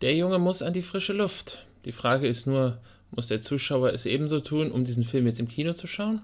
Der Junge muss an die frische Luft. Die Frage ist nur, muss der Zuschauer es ebenso tun, um diesen Film jetzt im Kino zu schauen?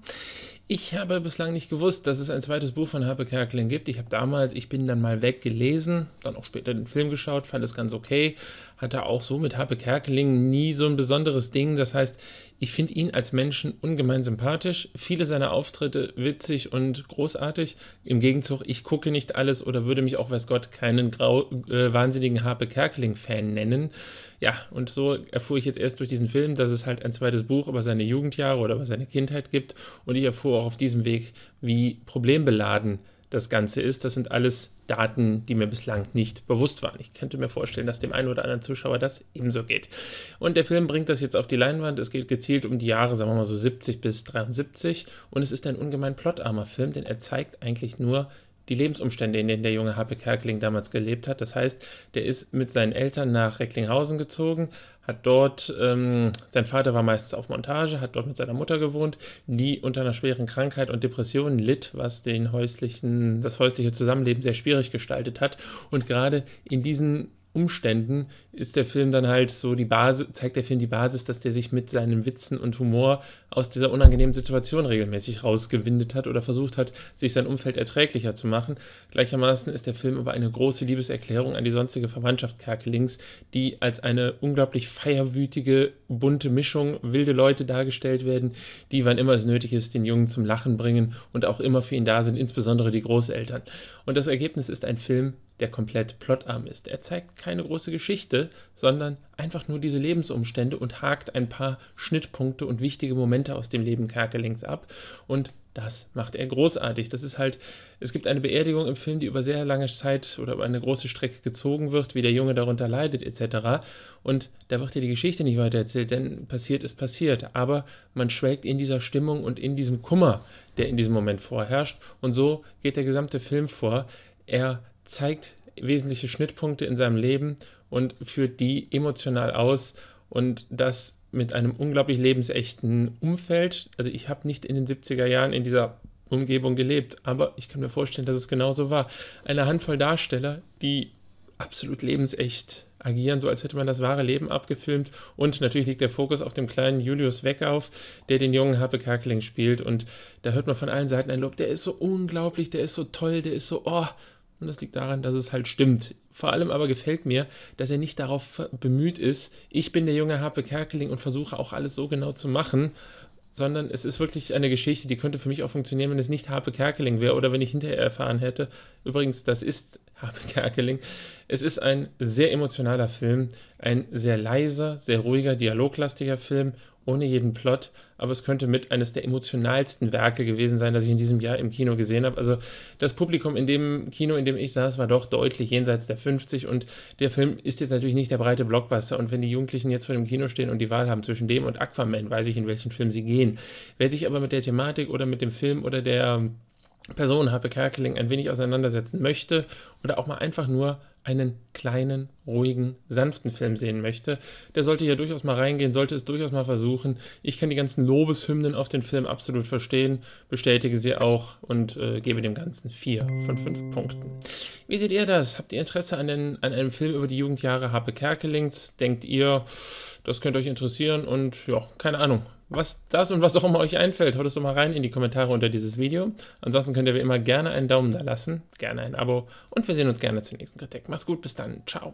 Ich habe bislang nicht gewusst, dass es ein zweites Buch von Harpe Kerkeling gibt. Ich habe damals, ich bin dann mal weggelesen, dann auch später den Film geschaut, fand es ganz okay. Hatte auch so mit Harpe Kerkeling nie so ein besonderes Ding. Das heißt, ich finde ihn als Menschen ungemein sympathisch. Viele seiner Auftritte witzig und großartig. Im Gegenzug, ich gucke nicht alles oder würde mich auch, weiß Gott, keinen grau, äh, wahnsinnigen Harpe Kerkeling-Fan nennen. Ja, und so erfuhr ich jetzt erst durch diesen Film, dass es halt ein zweites Buch über seine Jugendjahre oder über seine Kindheit gibt. Und ich erfuhr auch auf diesem Weg, wie problembeladen das Ganze ist. Das sind alles Daten, die mir bislang nicht bewusst waren. Ich könnte mir vorstellen, dass dem einen oder anderen Zuschauer das ebenso geht. Und der Film bringt das jetzt auf die Leinwand. Es geht gezielt um die Jahre, sagen wir mal so 70 bis 73. Und es ist ein ungemein plotarmer Film, denn er zeigt eigentlich nur die Lebensumstände, in denen der junge H.P. Kerkeling damals gelebt hat. Das heißt, der ist mit seinen Eltern nach Recklinghausen gezogen, hat dort, ähm, sein Vater war meistens auf Montage, hat dort mit seiner Mutter gewohnt, die unter einer schweren Krankheit und Depression litt, was den häuslichen, das häusliche Zusammenleben sehr schwierig gestaltet hat. Und gerade in diesen Umständen ist der Film dann halt so die Basis, zeigt der Film die Basis, dass der sich mit seinem Witzen und Humor aus dieser unangenehmen Situation regelmäßig rausgewindet hat oder versucht hat, sich sein Umfeld erträglicher zu machen. Gleichermaßen ist der Film aber eine große Liebeserklärung an die sonstige Verwandtschaft Kerkelings, die als eine unglaublich feierwütige, bunte Mischung wilde Leute dargestellt werden, die, wann immer es nötig ist, den Jungen zum Lachen bringen und auch immer für ihn da sind, insbesondere die Großeltern. Und das Ergebnis ist ein Film, der komplett plotarm ist. Er zeigt keine große Geschichte, sondern einfach nur diese Lebensumstände und hakt ein paar Schnittpunkte und wichtige Momente aus dem Leben Kerkelings ab. Und das macht er großartig. Das ist halt, es gibt eine Beerdigung im Film, die über sehr lange Zeit oder über eine große Strecke gezogen wird, wie der Junge darunter leidet, etc. Und da wird dir die Geschichte nicht weiter erzählt, denn passiert ist passiert. Aber man schwelgt in dieser Stimmung und in diesem Kummer, der in diesem Moment vorherrscht. Und so geht der gesamte Film vor. Er zeigt wesentliche Schnittpunkte in seinem Leben und führt die emotional aus und das mit einem unglaublich lebensechten Umfeld. Also ich habe nicht in den 70er Jahren in dieser Umgebung gelebt, aber ich kann mir vorstellen, dass es genauso war. Eine Handvoll Darsteller, die absolut lebensecht agieren, so als hätte man das wahre Leben abgefilmt. Und natürlich liegt der Fokus auf dem kleinen Julius Weckauf, der den jungen Happe Kakeling spielt. Und da hört man von allen Seiten ein Lob, der ist so unglaublich, der ist so toll, der ist so, oh, und das liegt daran, dass es halt stimmt. Vor allem aber gefällt mir, dass er nicht darauf bemüht ist, ich bin der junge Harpe Kerkeling und versuche auch alles so genau zu machen, sondern es ist wirklich eine Geschichte, die könnte für mich auch funktionieren, wenn es nicht Harpe Kerkeling wäre oder wenn ich hinterher erfahren hätte. Übrigens, das ist Harpe Kerkeling. Es ist ein sehr emotionaler Film, ein sehr leiser, sehr ruhiger, dialoglastiger Film ohne jeden Plot, aber es könnte mit eines der emotionalsten Werke gewesen sein, das ich in diesem Jahr im Kino gesehen habe. Also das Publikum in dem Kino, in dem ich saß, war doch deutlich jenseits der 50 und der Film ist jetzt natürlich nicht der breite Blockbuster und wenn die Jugendlichen jetzt vor dem Kino stehen und die Wahl haben zwischen dem und Aquaman, weiß ich, in welchen Film sie gehen. Wer sich aber mit der Thematik oder mit dem Film oder der Person Harpe Kerkeling ein wenig auseinandersetzen möchte oder auch mal einfach nur einen kleinen ruhigen, sanften Film sehen möchte, der sollte hier durchaus mal reingehen, sollte es durchaus mal versuchen. Ich kann die ganzen Lobeshymnen auf den Film absolut verstehen, bestätige sie auch und äh, gebe dem Ganzen vier von fünf Punkten. Wie seht ihr das? Habt ihr Interesse an, den, an einem Film über die Jugendjahre Happe Kerkelings? Denkt ihr, das könnte euch interessieren? Und ja, keine Ahnung was das und was auch immer euch einfällt, haut es doch mal rein in die Kommentare unter dieses Video. Ansonsten könnt ihr wie immer gerne einen Daumen da lassen, gerne ein Abo und wir sehen uns gerne zur nächsten Kritik. Macht's gut, bis dann. Ciao.